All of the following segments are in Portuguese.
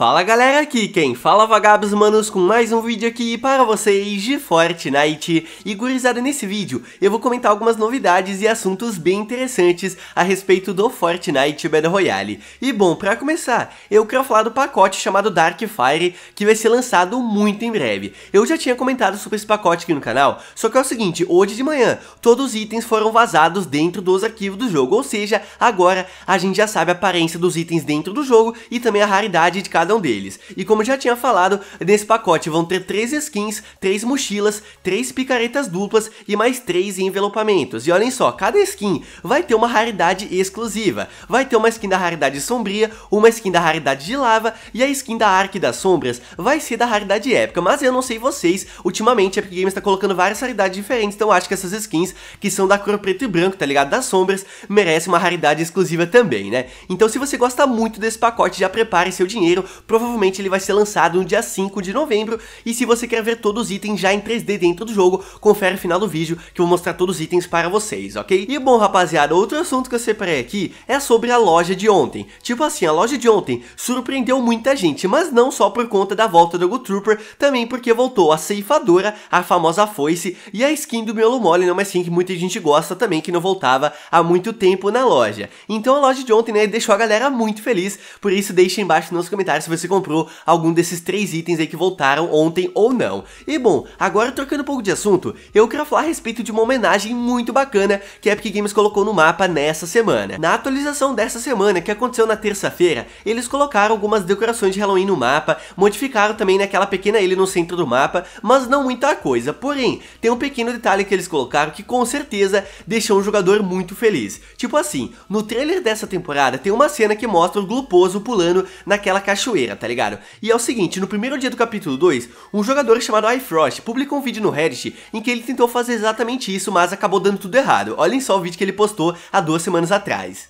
Fala galera, aqui quem fala é Vagabos Manos com mais um vídeo aqui para vocês de Fortnite E gurizada, nesse vídeo eu vou comentar algumas novidades e assuntos bem interessantes a respeito do Fortnite Battle Royale E bom, para começar, eu quero falar do pacote chamado Dark Fire que vai ser lançado muito em breve Eu já tinha comentado sobre esse pacote aqui no canal, só que é o seguinte, hoje de manhã todos os itens foram vazados dentro dos arquivos do jogo Ou seja, agora a gente já sabe a aparência dos itens dentro do jogo e também a raridade de cada cada um deles. E como já tinha falado, nesse pacote vão ter 3 skins, 3 mochilas, 3 picaretas duplas e mais 3 envelopamentos. E olhem só, cada skin vai ter uma raridade exclusiva. Vai ter uma skin da raridade sombria, uma skin da raridade de lava e a skin da Arque das Sombras vai ser da raridade épica. Mas eu não sei vocês, ultimamente a Epic Games está colocando várias raridades diferentes, então acho que essas skins que são da cor preto e branco, tá ligado? Das sombras, merece uma raridade exclusiva também, né? Então se você gosta muito desse pacote, já prepare seu dinheiro, Provavelmente ele vai ser lançado no dia 5 de novembro, e se você quer ver todos os itens já em 3D dentro do jogo, confere o final do vídeo que eu vou mostrar todos os itens para vocês, ok? E bom rapaziada, outro assunto que eu separei aqui é sobre a loja de ontem. Tipo assim, a loja de ontem surpreendeu muita gente, mas não só por conta da volta do Go Trooper, também porque voltou a ceifadora, a famosa foice e a skin do Miolo Mole, não é uma skin que muita gente gosta também, que não voltava há muito tempo na loja. Então a loja de ontem né, deixou a galera muito feliz, por isso deixa embaixo nos comentários se você comprou algum desses três itens aí que voltaram ontem ou não. E bom, agora trocando um pouco de assunto, eu quero falar a respeito de uma homenagem muito bacana que a Epic Games colocou no mapa nessa semana. Na atualização dessa semana, que aconteceu na terça-feira, eles colocaram algumas decorações de Halloween no mapa, modificaram também naquela né, pequena ilha no centro do mapa, mas não muita coisa. Porém, tem um pequeno detalhe que eles colocaram que com certeza deixou o jogador muito feliz. Tipo assim, no trailer dessa temporada tem uma cena que mostra o Gluposo pulando naquela cachoeira cachoeira, tá ligado? E é o seguinte, no primeiro dia do capítulo 2, um jogador chamado iFrost publicou um vídeo no Reddit em que ele tentou fazer exatamente isso, mas acabou dando tudo errado. Olhem só o vídeo que ele postou há duas semanas atrás.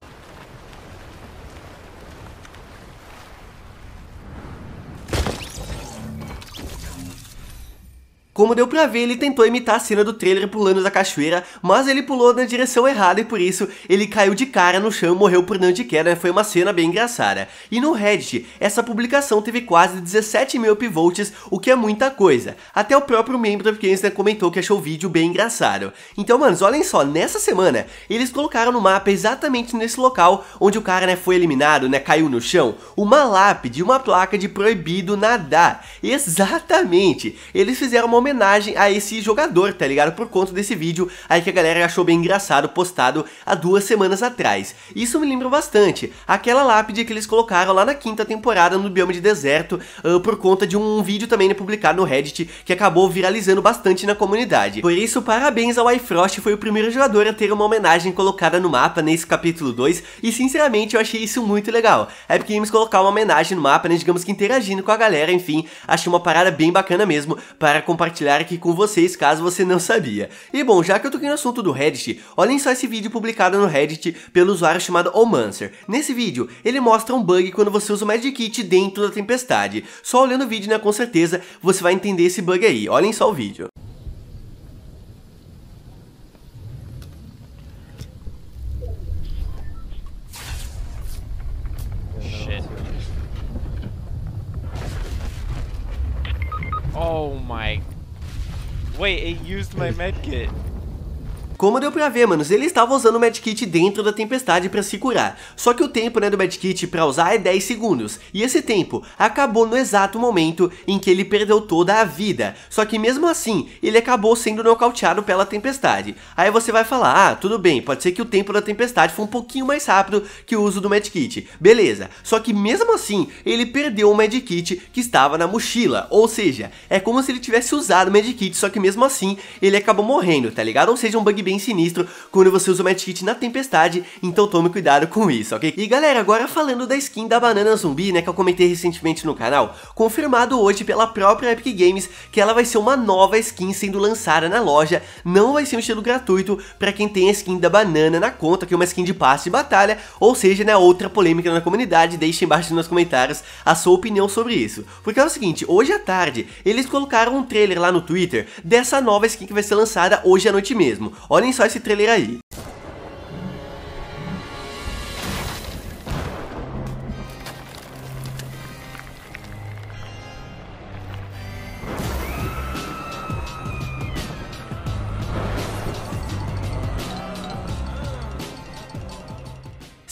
Como deu pra ver, ele tentou imitar a cena do trailer pulando da cachoeira, mas ele pulou na direção errada e por isso ele caiu de cara no chão e morreu por não de queda, foi uma cena bem engraçada. E no Reddit, essa publicação teve quase 17 mil upvotes, o que é muita coisa. Até o próprio membro da Pequenas comentou que achou o vídeo bem engraçado. Então, manos, olhem só, nessa semana, eles colocaram no mapa exatamente nesse local onde o cara né, foi eliminado, né, caiu no chão, uma lápide, uma placa de proibido nadar. Exatamente! Eles fizeram uma homenagem a esse jogador, tá ligado? Por conta desse vídeo aí que a galera achou bem engraçado, postado há duas semanas atrás. Isso me lembra bastante aquela lápide que eles colocaram lá na quinta temporada no bioma de deserto, uh, por conta de um vídeo também né, publicado no Reddit que acabou viralizando bastante na comunidade. Por isso, parabéns ao iFrost, foi o primeiro jogador a ter uma homenagem colocada no mapa nesse capítulo 2, e sinceramente eu achei isso muito legal. É porque íamos colocar uma homenagem no mapa, né, digamos que interagindo com a galera, enfim, achei uma parada bem bacana mesmo para compartilhar compartilhar aqui com vocês caso você não sabia. E bom, já que eu toquei no assunto do Reddit, olhem só esse vídeo publicado no Reddit pelo usuário chamado Omancer. Nesse vídeo, ele mostra um bug quando você usa o Magic Kit dentro da tempestade. Só olhando o vídeo, né, com certeza, você vai entender esse bug aí. Olhem só o vídeo. Oh my Wait, it used my medkit. Como deu pra ver, manos, ele estava usando o Medkit dentro da tempestade pra se curar. Só que o tempo, né, do Medkit pra usar é 10 segundos. E esse tempo acabou no exato momento em que ele perdeu toda a vida. Só que mesmo assim, ele acabou sendo nocauteado pela tempestade. Aí você vai falar, ah, tudo bem, pode ser que o tempo da tempestade foi um pouquinho mais rápido que o uso do Medkit. Beleza, só que mesmo assim, ele perdeu o Medkit que estava na mochila. Ou seja, é como se ele tivesse usado o Medkit, só que mesmo assim, ele acabou morrendo, tá ligado? Ou seja, um bug bem sinistro quando você usa o Match Kit na tempestade, então tome cuidado com isso, ok? E galera, agora falando da skin da banana zumbi, né, que eu comentei recentemente no canal, confirmado hoje pela própria Epic Games que ela vai ser uma nova skin sendo lançada na loja, não vai ser um estilo gratuito para quem tem a skin da banana na conta, que é uma skin de passe de batalha, ou seja, né, outra polêmica na comunidade, deixe embaixo nos comentários a sua opinião sobre isso. Porque é o seguinte, hoje à tarde, eles colocaram um trailer lá no Twitter dessa nova skin que vai ser lançada hoje à noite mesmo. Olha olhem só esse trailer aí.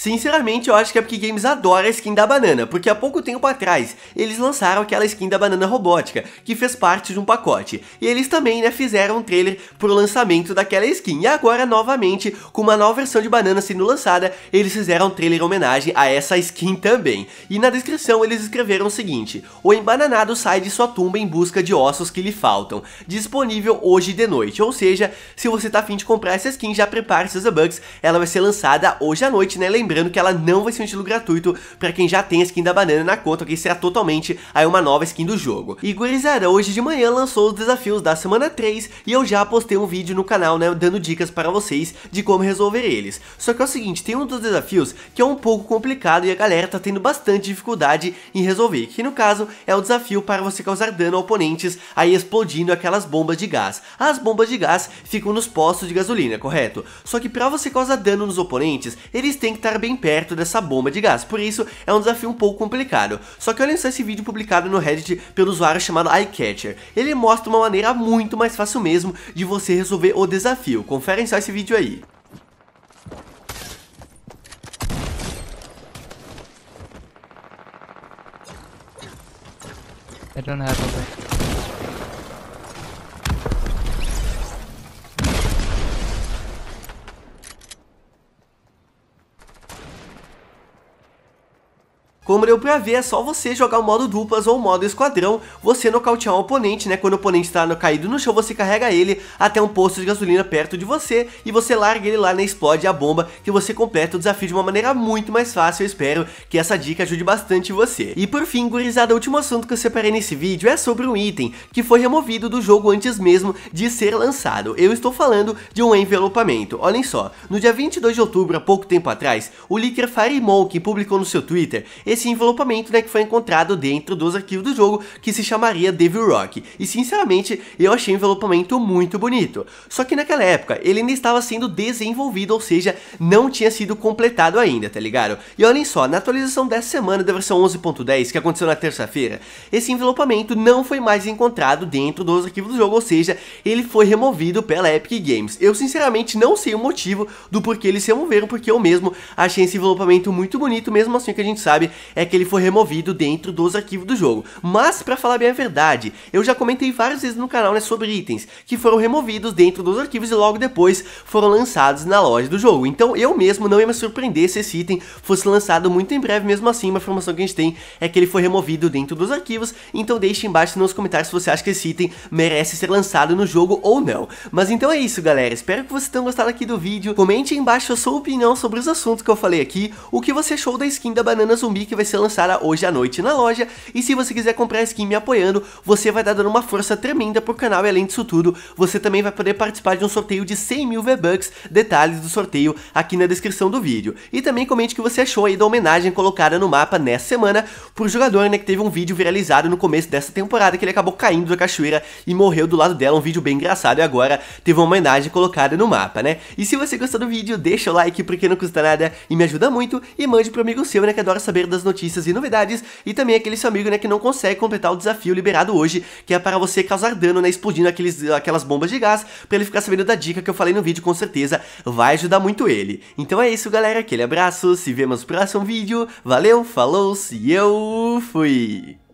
Sinceramente, eu acho que a Epic Games adora a skin da banana, porque há pouco tempo atrás eles lançaram aquela skin da banana robótica, que fez parte de um pacote. E eles também, né, fizeram um trailer pro lançamento daquela skin. E agora, novamente, com uma nova versão de banana sendo lançada, eles fizeram um trailer em homenagem a essa skin também. E na descrição eles escreveram o seguinte: O embananado sai de sua tumba em busca de ossos que lhe faltam, disponível hoje de noite. Ou seja, se você tá afim de comprar essa skin, já prepare seus bugs, ela vai ser lançada hoje à noite, né? Lembrando lembrando que ela não vai ser um estilo gratuito para quem já tem a skin da banana na conta, que será totalmente aí uma nova skin do jogo. E gurizada, hoje de manhã lançou os desafios da semana 3 e eu já postei um vídeo no canal, né, dando dicas para vocês de como resolver eles. Só que é o seguinte, tem um dos desafios que é um pouco complicado e a galera tá tendo bastante dificuldade em resolver, que no caso é o desafio para você causar dano a oponentes aí explodindo aquelas bombas de gás. As bombas de gás ficam nos postos de gasolina, correto? Só que para você causar dano nos oponentes, eles têm que estar tá bem perto dessa bomba de gás, por isso é um desafio um pouco complicado. Só que olhem só esse vídeo publicado no Reddit pelo usuário chamado iCatcher, ele mostra uma maneira muito mais fácil mesmo de você resolver o desafio, conferem só esse vídeo aí. I don't have a Como deu pra ver, é só você jogar o modo duplas ou o modo esquadrão, você nocautear um oponente, né? Quando o oponente tá caído no chão, você carrega ele até um posto de gasolina perto de você e você larga ele lá, né? Explode a bomba que você completa o desafio de uma maneira muito mais fácil. Eu espero que essa dica ajude bastante você. E por fim, gurizada, o último assunto que eu separei nesse vídeo é sobre um item que foi removido do jogo antes mesmo de ser lançado. Eu estou falando de um envelopamento. Olhem só, no dia 22 de outubro, há pouco tempo atrás, o leaker Fire publicou no seu Twitter esse envelopamento, né, que foi encontrado dentro dos arquivos do jogo, que se chamaria Devil Rock. E sinceramente, eu achei o envelopamento muito bonito. Só que naquela época, ele ainda estava sendo desenvolvido, ou seja, não tinha sido completado ainda, tá ligado? E olhem só, na atualização dessa semana da versão 11.10, que aconteceu na terça-feira, esse envelopamento não foi mais encontrado dentro dos arquivos do jogo, ou seja, ele foi removido pela Epic Games. Eu sinceramente não sei o motivo do porquê eles se removeram, porque eu mesmo achei esse envelopamento muito bonito, mesmo assim que a gente sabe é que ele foi removido dentro dos arquivos do jogo. Mas, para falar bem a verdade, eu já comentei várias vezes no canal né, sobre itens que foram removidos dentro dos arquivos e logo depois foram lançados na loja do jogo. Então eu mesmo não ia me surpreender se esse item fosse lançado muito em breve, mesmo assim, uma informação que a gente tem é que ele foi removido dentro dos arquivos, então deixe embaixo nos comentários se você acha que esse item merece ser lançado no jogo ou não. Mas então é isso, galera. Espero que vocês tenham gostado aqui do vídeo. Comente aí embaixo a sua opinião sobre os assuntos que eu falei aqui, o que você achou da skin da banana zumbi que vai ser lançada hoje à noite na loja. E se você quiser comprar a skin me apoiando, você vai estar dando uma força tremenda pro canal e além disso tudo, você também vai poder participar de um sorteio de 100 mil V-Bucks, detalhes do sorteio aqui na descrição do vídeo. E também comente o que você achou aí da homenagem colocada no mapa nessa semana pro jogador, né, que teve um vídeo viralizado no começo dessa temporada que ele acabou caindo da cachoeira e morreu do lado dela, um vídeo bem engraçado e agora teve uma homenagem colocada no mapa, né? E se você gostou do vídeo, deixa o like porque não custa nada e me ajuda muito e mande pro amigo seu, né, que adora saber das notícias e novidades, e também aquele seu amigo, né, que não consegue completar o desafio liberado hoje, que é para você causar dano, né, explodindo aqueles, aquelas bombas de gás, para ele ficar sabendo da dica que eu falei no vídeo, com certeza vai ajudar muito ele. Então é isso, galera, aquele abraço, se vemos no próximo vídeo, valeu, falou, se eu fui!